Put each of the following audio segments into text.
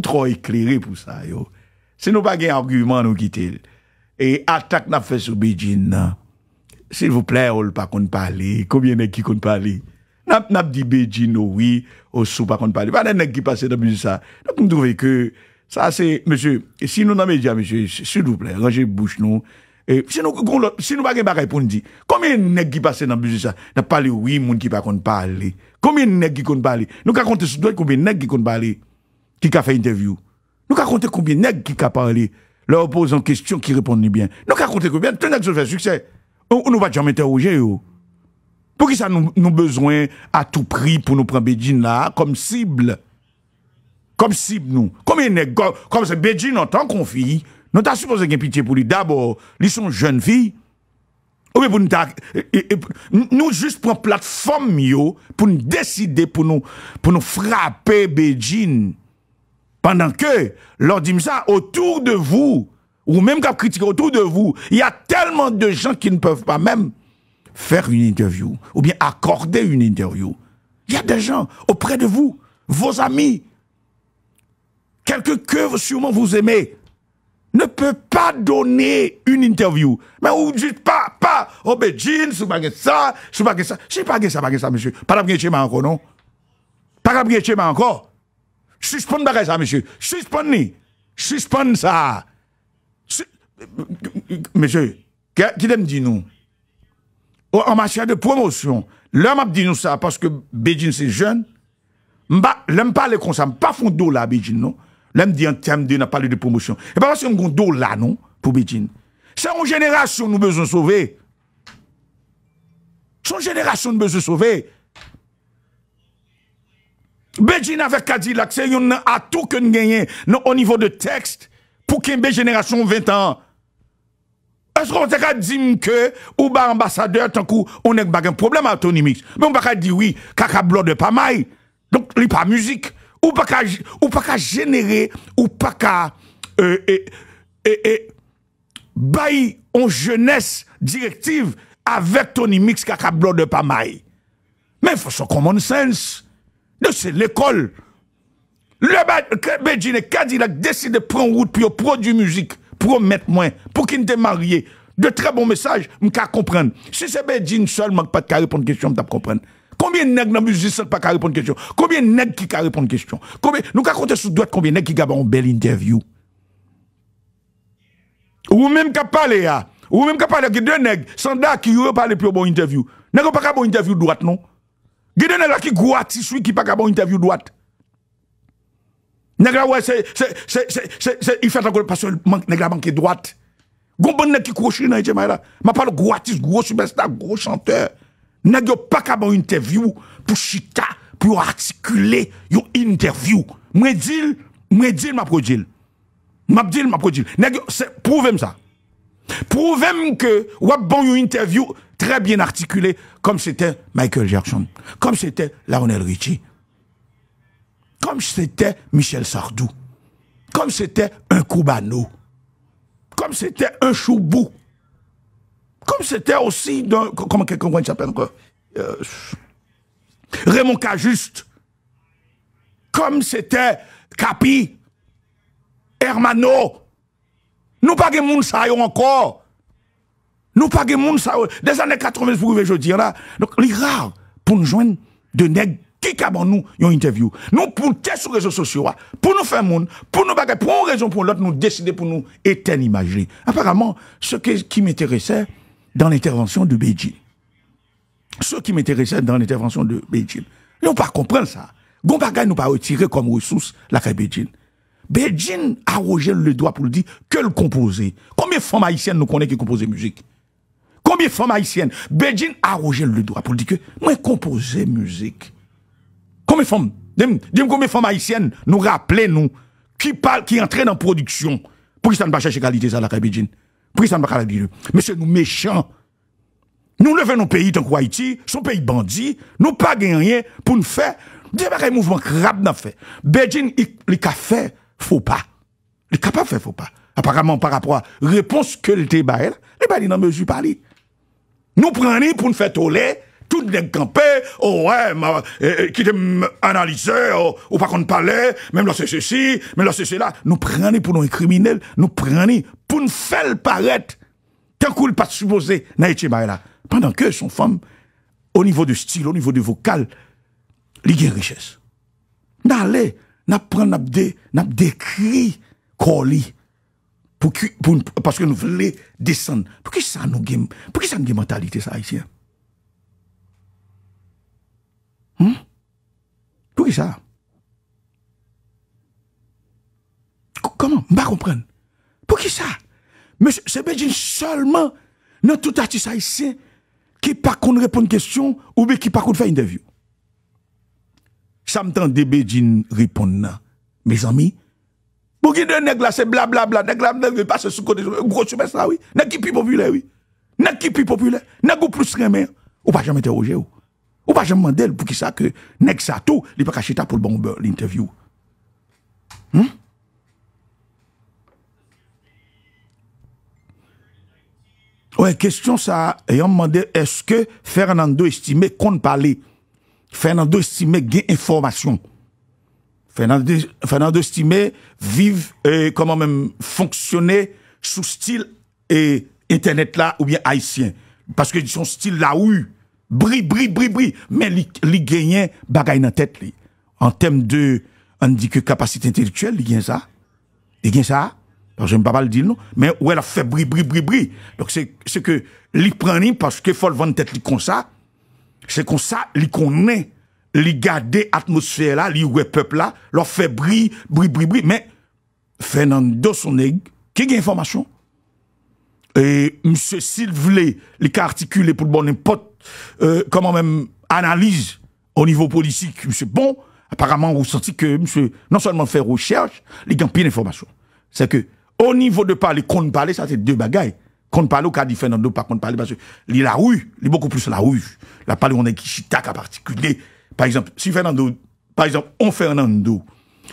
trop éclairé pour ça, yo. Si nous pas gain argument, nous quitter. Et attaque n'a fait sur Beijing, S'il vous plaît, on pas qu'on parler. Combien de qui qu'on parler? N'a, n'a dit Beijing, oui, au sous pas qu'on parle Pas des qui passent dans le ça. Donc, nous trouvons que, ça c'est, monsieur, e si nous n'avons pas monsieur, s'il vous plaît, rangez bouche nous. Et si nous, si nous pas répondu pour nous dire, combien de nègres qui passent dans le business ça, n'a parlé, oui, monde qui pas qu'on parler. Combien de nègres qui qu'on parler? Nous, quand sur te combien de nègres qui qu'on parler? qui a fait interview. Nous avons compté combien de nègres qui a parlé, leur posant question qui répondent bien. Nous avons compté combien de nègres qui ont fait succès. On ne va jamais interroger. Pour qui ça nous, nous besoin à tout prix pour nous prendre Beijing là comme cible Comme cible nous. Combien de comme c'est Bédine en tant qu'on fille, nous supposé qu'il pitié pour lui. D'abord, ils sont jeunes filles. Ou pour nous, nous juste prendre plateforme pour nous décider, pour nous, pour nous frapper Beijing pendant que, leur dit ça, autour de vous, ou même qu'à critiquer autour de vous, il y a tellement de gens qui ne peuvent pas même faire une interview, ou bien accorder une interview. Il y a des gens auprès de vous, vos amis, quelques que sûrement vous aimez, ne peut pas donner une interview. Mais vous dites pas, pas, oh ben, jean, je pas ça, je pas ça, je pas ça, pas ça, monsieur. Pas chez je encore, non? Pas que je encore. Suspendez bagage ça, monsieur. suspendez ni. Suspendez ça. Monsieur, qui me dit nous? Oh, en matière de promotion, l'homme a dit nous ça parce que Beijing c'est jeune. L'homme parle comme ça, pas fond d'eau là, Beijing, non? L'homme dit en termes de, n'a parlé de promotion. Et pas parce qu'on a dos là, non, pour Beijing. C'est une génération nous besoin sauver. Son génération nous besoin sauver. Bejin avec Cadillac, c'est un atout que nous gagnons au niveau de texte pour qu'il y génération 20 ans. Est-ce qu'on peut dit que, ou bah ambassadeur, tant qu'on on n'a pas un problème à Tony Mix? Mais on pas dire oui, kaka de pas mal. Donc, il pas musique. Ou pas qu'à, ou pas qu'à générer, ou pas qu'à, euh, et, et, et, bail, on jeunesse directive avec Tony Mix, kaka de pas mal. Mais il faut son common sense c'est l'école. Le Bédine, a décide de prendre route pour produire musique, pour mettre moins, pour qu'il ne te marié. De très bons messages, je peux comprendre. Si c'est ne peux pas répondre à question, je comprendre. Combien de nègres dans la musique ne pas répondre à question Combien de nègres qui répondre à question combien... Nous compter sur droite combien de nègres qui ont une belle interview Ou même qui parlé, ah. ou même qui parlé, qui deux nègres, sans qui n'ont pas parlé plus une bonne interview. Nègres pas une bonne interview droite, non Gede qui gouati celui qui pas interview droite. ouais c'est c'est c'est c'est il fait encore parce que manque la droite. Gon bon qui dans M'a parle gouati gros superstar, gros chanteur. Nèg yo pas capable interview pour chita, pour articuler yo interview. Moi dis, moi dis m'a prodil. M'a dis, m'a dis, je c'est prouvez-moi ça. Prouvez-moi que bon une interview très bien articulé, comme c'était Michael Jackson, comme c'était Lionel Richie, comme c'était Michel Sardou, comme c'était un Cubano, comme c'était un Choubou, comme c'était aussi comment quelqu'un s'appelle encore, euh, Raymond Cajuste, comme c'était Capi, Hermano, nous pas de monde encore. Nous pas de ça, euh, des années 80 pouvez je dire là. Donc, il rare pour nous joindre de nègres qui cabon nous, ont interview. Nous, pour tester sur les réseaux sociaux, pour nous faire monde, pour nous bagarre, pour une raison, pour l'autre, nous décider pour nous éteindre imager. Apparemment, ce qui m'intéressait dans l'intervention de Beijing, ce qui m'intéressait dans l'intervention de Beijing, nous pas comprendre ça. Gon nous pas retirer comme ressource la Beijing. Beijing a rejeté le doigt pour nous dire que le composer. Combien de femmes haïtiennes nous connaissent qui composent musique? combien de femmes haïtiennes Beijing a rogé le doigt pour dire que moi composer musique. Combien de femmes combien femme femmes haïtiennes nous rappelaient nous qui parle qui entrent en production pour ça ne pas chercher qualité ça la Beijing. Pour ça ne pas dire. Mais c'est nous méchants. Nous levons nos pays dans Kouaïti, son pays bandit, nous pas rien pour nous faire des un mouvement crabe n'a fait. Beijing il a fait faut pas. Il capable faire faut pas. Apparemment par rapport à réponse que le débat, les pas dans mesure parler. Nou preni pou n'fè tole, tout n'en kampe, ou wè, kite m'analize, ou pa kon n'pale, mèm la sè sè si, mèm la sè sè la, nou preni pou nou y kriminelle, nou preni pou n'fè l'paret, tenkou l'patsupose na eche bay la. Pendan ke son fèm, o nivou de stil, o nivou de vokal, li gen richès. Na le, na pren nap de, nap de kri koli. pou ki, pou, paske nou vle desan. Pou ki sa nou gen, pou ki sa nou gen mentalite sa a yisi? Hmm? Pou ki sa? Kou, koman? Mba kompren? Pou ki sa? Mbe, se bejine, solman, nan touta ti sa yisi, ki pakoun repon kestyon, ou be ki pakoun fay interview. Samtan de bejine repon na, me zami, Pou bon, ki de neg la se bla bla bla, neg la m denge, pas se soukode soukode, gro soumestra wè, nek ki pi popule wè, nek ki pi popule, nek ou plus remè, ou pa jèm etè ojè ou, ou pa jèm mandèl pou ki sa ke neg sa tou, li pa kache ta pou l'bonbe, euh, l'interview. Ouè, kèstyon sa, ayon mandèl, eske Fernando estime konn pale, Fernando estime gen informasyon, Fernando, Fernando Stimé vive, euh, comment même, fonctionner sous style et Internet là, ou bien haïtien. Parce que son style là, oui, bri bris, bris, bri Mais il gagne bagaille dans tête, lui En termes de, on dit que capacité intellectuelle, il gagne ça. Il gagne ça. je ne pas le dire, non. Mais où elle a fait bris, bris, bris, bri Donc c'est, c'est que, il prend parce que faut le vendre tête, lui comme ça. C'est comme ça, il connaît li gade atmosphères là, li ouais peuple là, leur fait bruit, bruit, bri, mais Fernando Soneg, qui a information? Et monsieur Sylvie, li ka articulé pour bon n'importe, euh, comment même analyse au niveau politique, monsieur bon, apparemment on sentit que monsieur, non seulement fait recherche, li gagne pile information. C'est que, au niveau de parler, qu'on parle, ça c'est deux bagailles. Qu'on parle au cas de Fernando, pas qu'on parle, parce que li la rue, li beaucoup plus la rue. La parole on est qui chitaka particulier, par exemple, si Fernando, par exemple, on Fernando,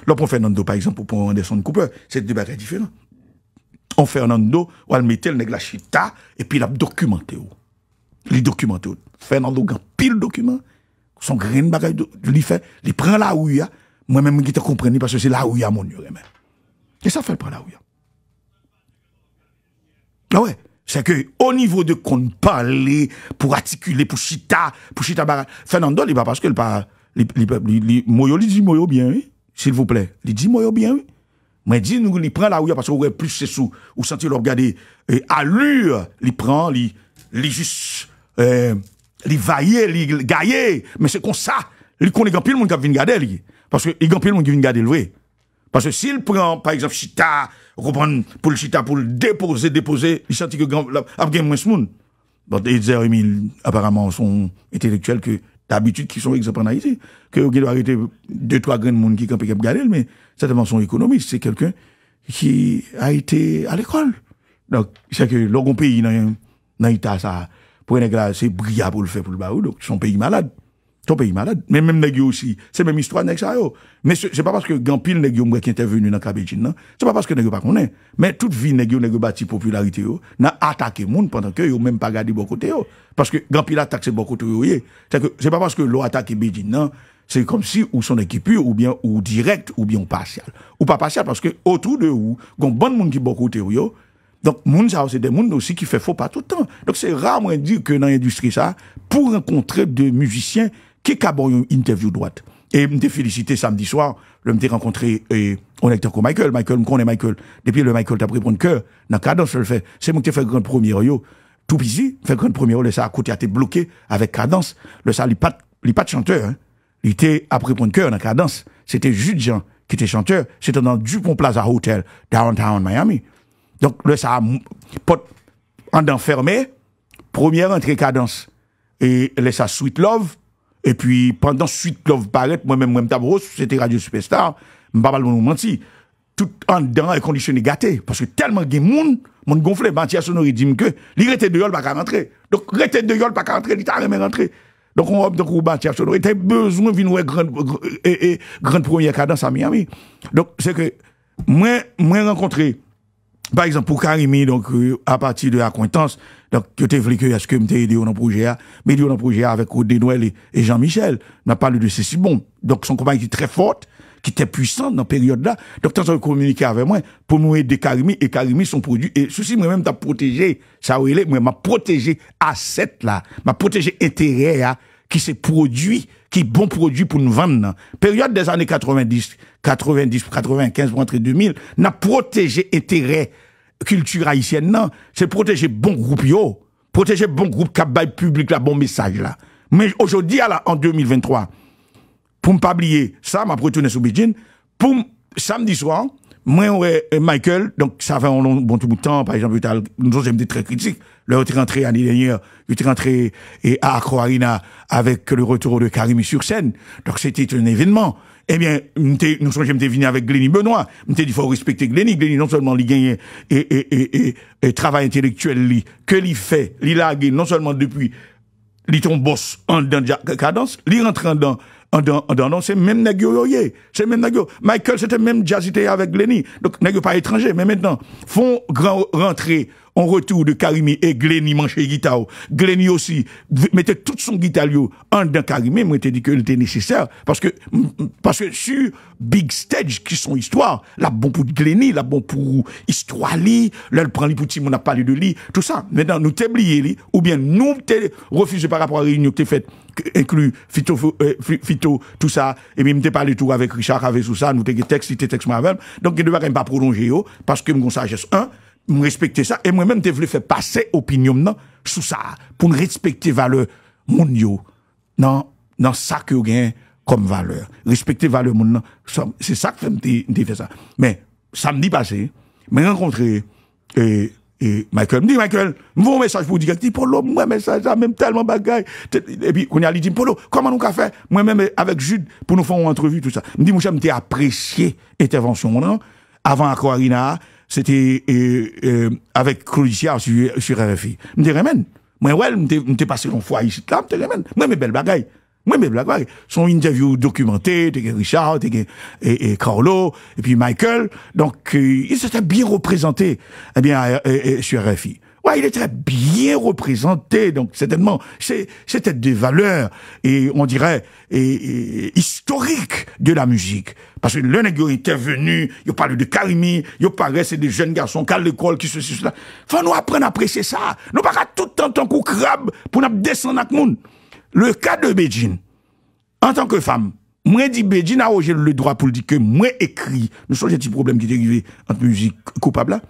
Là, pour Fernando, par exemple, pour Anderson Cooper, c'est deux bagages différents. On Fernando, ou elle mettait le la chita, et puis il a documenté. Il documenté. Fernando a pile document, son grain de bagage, il fait, il prend la ouïa, hein. moi-même, je te comprends, parce que c'est la ouïa, mon Dieu, même. Et ça fait le la ouïa. Hein. Ah ouais c'est que au niveau de qu'on parle pour articuler pour chita pour chita barat Fernando il pas parce qu'il pas moyo il dit moyo bien oui s'il vous plaît il dit moyo bien oui mais dit nous il prend la ouïe parce qu'on plus c'est sous ou sentir le regarder euh, allure il prend il juste euh, il vailler il gailler mais c'est comme ça il connaît grand pile monde qui vient lui. parce que il grand pile monde qui vient regarder, le vrai parce que s'il prend, par exemple, chita, reprendre pour le chita, pour le déposer, déposer, il sentit que il y a moins de monde. Bon, ils apparemment, sont intellectuels que d'habitude qui sont exemples en Haïti. Que il doit arrêter deux, trois grandes monde qui campent Cap mais certainement son économiste, c'est quelqu'un qui a été à l'école. Donc, c'est que leur pays dans, dans l'État, ça, pour un c'est brillant pour le faire pour le barou, donc son pays malade. Ton pays malade. Mais même nèg aussi, c'est même histoire nèg ça yo. Mais c'est pas parce que grand pile nèg yo qui intervenu dans Cabetine non, c'est pas parce que nèg pas connaît. Mais toute vie nèg yo nèg bâti popularité yo, n'a attaqué monde pendant que yo même pas gardé bon côté yo. Parce que grand pile attaque c'est bon côté yo. C'est que c'est pas parce que l'on attaque Bedin non, c'est comme si ou son équipe ou bien ou direct ou bien partial. Ou pas partial parce que autour de ou, gon bon monde qui bon côté yo. Donc, moun ça, c'est des monde aussi qui fait faux pas tout le temps. Donc, c'est rare, moi, dire que dans l'industrie, ça, pour rencontrer des musiciens qui a une interview droite. Et me félicité samedi soir, je me rencontré et euh, on est avec Michael, Michael je connais Michael. Depuis le Michael t'a pris pour cœur, dans cadence je le fais. C'est moi qui fait grand premier yo. Tout petit, fait grand premier le ça à côté a été bloqué avec cadence. Le ça il pas il pas de chanteur hein. Il était après prendre cœur dans cadence. C'était Jude Jean qui était chanteur, c'était dans Dupont Plaza Hotel downtown Miami. Donc le ça porte en enfermé, première entrée cadence et le ça Sweet Love et puis, pendant suite Love Barrett, moi-même, moi-même, Tabros, c'était Radio Superstar, m'pas pas monde mentir. Tout en dedans est conditionné gâté. Parce que tellement de monde, mon gonflé, ben, Mathias Sonori dit que, il était de yol pas qu'à rentrer. Donc, était de yol pas qu'à rentrer, il t'a rien rentré. Donc, on a donc, on Mathias Sonori. besoin de venir grande, grande première cadence à Miami. Donc, c'est que, moi, moi rencontré, par exemple, pour Karimi, donc, euh, à partir de la coïncidence, donc, je t'ai voulu que, est-ce que aidé dans le projet, mais dans le projet avec Odé Noël et, Jean-Michel. On a parlé de ceci, Bon. Donc, son compagnie qui est très forte, qui était puissante dans la période-là. Donc, t'as communiqué avec moi pour nous aider Karimi et Karimi son produit. Et ceci, moi-même, t'as protégé, ça, moi, m'a protégé cette là, m'a protégé intérêt, à qui s'est produit, qui bon produit pour nous vendre. Période des années 90, 90, 95 pour 2000, n'a protégé intérêt culture haïtienne, non. C'est protéger bon groupe, yo. Protéger bon groupe qui public, la bon message, là. Mais aujourd'hui, en 2023, pour ne pas oublier, ça m'a retourné sous Bidjin, pour samedi soir, moi, ouais, euh, Michael, donc ça fait un long, bon tout bout de temps, par exemple, nous autres, j'aime très critique. Là, être rentré l'année dernière, tu es rentré et à Croarina avec le retour de Karim sur scène. Donc c'était un événement. Eh bien, nous sommes venus avec Glenny Benoît. Il dit, faut respecter Glenny. Glenny, non seulement il gagne et, et, et, et, travail intellectuel, que l'il fait, il a non seulement depuis, il ton boss en dans cadence, il rentre dans c'est même Nagyo C'est même Nagyo. Michael, c'était même Jazzité avec Lenny. Donc, Nagyo pas étranger. Mais maintenant, font grand rentrer on retour de Karimi et Gleni manche guitaro, Gleni aussi mettait toute son guitare en dans Karimi, moi dit que était nécessaire parce que parce que sur big stage qui sont histoire, la bon pour Gleni, la bon pour histoire li, là prend les on on a parlé de lui, tout ça. Maintenant nous t'es li ou bien nous t'es refusé par rapport à la réunion que t'es faite inclus phyto, euh, tout ça, et puis m'te parlé tout avec Richard, avec tout ça, nous t'es texte, t'es texte avec, donc il ne va pas prolonger, parce que mon sagesse 1, je respecter ça et moi-même je voulais faire passer opinion non sous ça pour respecter valeur mon yo dans dans ça que gagne comme valeur respecter valeur mon c'est ça que je fait ça mais samedi passé me rencontré et et Michael me dit, Michael, mon message pour dire, dit, Polo, moi, message, ça, même tellement bagaille. Et puis, on a dit, Polo, comment nous avons fait? Moi-même, avec Jude, pour nous faire une entrevue, tout ça. Me dit, mon cher, m'étais apprécié intervention, non? Avant Corina c'était avec Claudia sur, sur RFI. Je me remène. Moi, ouais, je me passé long fois ici, là, je me remène. Moi, mes belles bagailles. Moi, mes belles bagailles. Son interview documenté, t'es Richard, t'es et, et Carlo, et puis Michael. Donc, euh, ils étaient bien représentés eh bien, sur RFI. Ouais, il est très bien représenté, donc certainement, c'était des valeurs, et on dirait, et, historiques de la musique. Parce que l'un est intervenu, il parle de Karimi, il parlait, c'est des jeunes garçons qui à l'école, qui se, cela. Faut nous apprendre à apprécier ça. Nous pas tout le temps, tant qu'on crabe, pour nous descendre avec monde. Le cas de Beijing, en tant que femme, moi dit Beijing a le droit pour dire que moi écrit. Nous sommes des petits problèmes qui dérivent entre musique coupable là.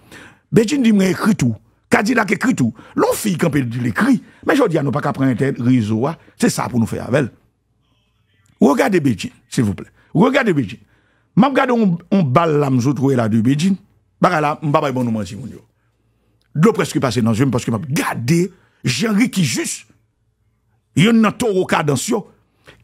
Beijing dit moi écrit tout. Kadji lak ekrit ou. Loun fi kanpe l'ekri. Men jodi anou pa ka prenten rizou a. Se sa pou nou fey avel. Rougade Bedjin, se vouple. Rougade Bedjin. Mab gade ou mbal la mzou trou e la de Bedjin. Baray la, mbaba e bonouman si moun yo. Loup preskip ase nan jom, preskip mab. Gade, jenri ki jus. Yon nan toro ka dans yo.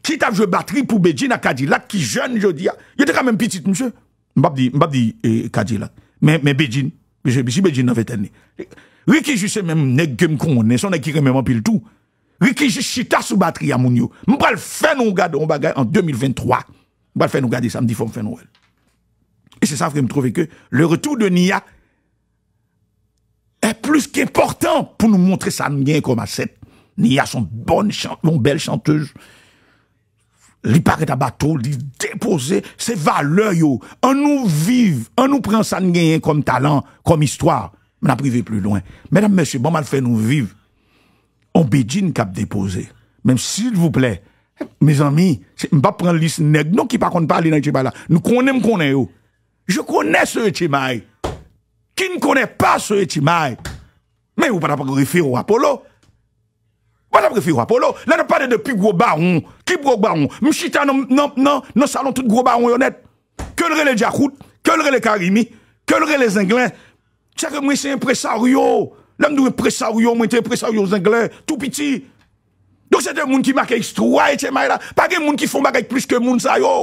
Kit av je bateri pou Bedjin a Kadji lak ki jen jodi a. Yon te kamen pitit msye. Mbaba di Kadji eh, lak. Men Bedjin. Mbisi Bedjin nan ve ten ni. Lek. Ricky sais même nèg que me connaît, son nèg qui même en pile tout. Ricky je chita sous batterie à mon yo. le faire nous garder on bagage en 2023. le faire nous garder samedi faut faire Noël. Et c'est ça que me trouve que le retour de Nia est plus qu'important pour nous montrer ça bien comme asset. Nia son bonne son belle chanteuse. Li paraît à bateau, li déposer ses valeurs yo. On nous vive, on nous prend ça comme talent, comme histoire. On a privé plus loin. Mesdames, messieurs, bon mal fait nous vivre. On bédine cap déposé. Même s'il vous plaît, mes amis, je ne pas prendre liste nègre, non, qui pas contre parle dans là. Nous connaissons, Je connais ce là, Qui ne connaît pas ce là. Mais vous ne pouvez pas référer au Apollo. Vous ne pouvez pas Apollo. Là, nous parle de plus gros baron. Qui gros baron? M'chita non, non, non, non, salon tout gros baron honnête. Que le relais Djakout, que le Karimi, que le les Anglais, chè ke mwen se yon presa ryo, lèm nou yon presa ryo, mwen te yon presa ryo zenglè, tout piti, donk se te moun ki maka ek struwa ete may la, pake moun ki foun maka ek plis ke moun zay yo.